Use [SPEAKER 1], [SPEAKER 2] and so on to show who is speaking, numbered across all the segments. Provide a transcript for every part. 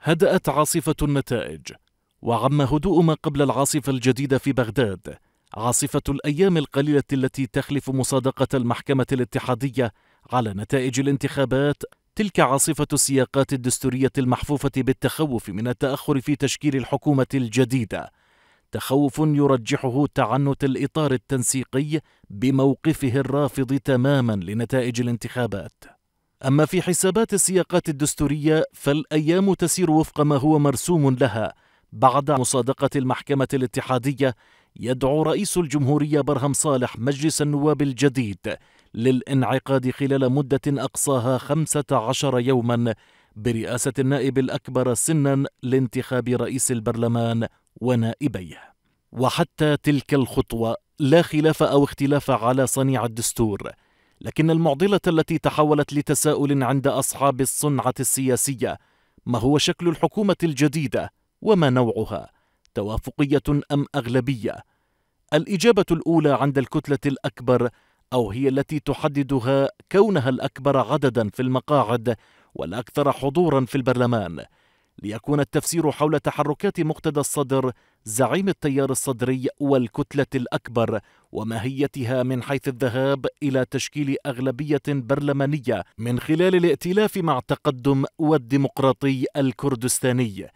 [SPEAKER 1] هدأت عاصفة النتائج وعم هدوء ما قبل العاصفة الجديدة في بغداد عاصفة الأيام القليلة التي تخلف مصادقة المحكمة الاتحادية على نتائج الانتخابات تلك عاصفة السياقات الدستورية المحفوفة بالتخوف من التأخر في تشكيل الحكومة الجديدة تخوف يرجحه تعنت الإطار التنسيقي بموقفه الرافض تماما لنتائج الانتخابات أما في حسابات السياقات الدستورية فالأيام تسير وفق ما هو مرسوم لها بعد مصادقة المحكمة الاتحادية يدعو رئيس الجمهورية برهم صالح مجلس النواب الجديد للانعقاد خلال مدة أقصاها 15 يوما برئاسة النائب الأكبر سنا لانتخاب رئيس البرلمان ونائبيه. وحتى تلك الخطوة لا خلاف أو اختلاف على صنيع الدستور لكن المعضلة التي تحولت لتساؤل عند أصحاب الصنعة السياسية ما هو شكل الحكومة الجديدة وما نوعها؟ توافقية أم أغلبية؟ الإجابة الأولى عند الكتلة الأكبر أو هي التي تحددها كونها الأكبر عددا في المقاعد والأكثر حضورا في البرلمان ليكون التفسير حول تحركات مقتدى الصدر زعيم التيار الصدري والكتلة الأكبر وماهيتها من حيث الذهاب إلى تشكيل أغلبية برلمانية من خلال الائتلاف مع التقدم والديمقراطي الكردستاني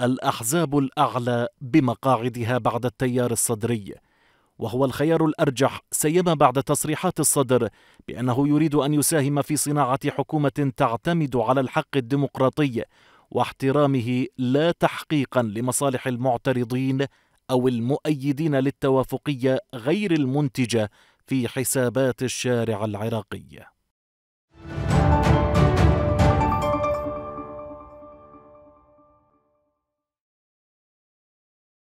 [SPEAKER 1] الأحزاب الأعلى بمقاعدها بعد التيار الصدري وهو الخيار الارجح سيما بعد تصريحات الصدر بانه يريد ان يساهم في صناعه حكومه تعتمد على الحق الديمقراطي واحترامه لا تحقيقا لمصالح المعترضين او المؤيدين للتوافقيه غير المنتجه في حسابات الشارع العراقي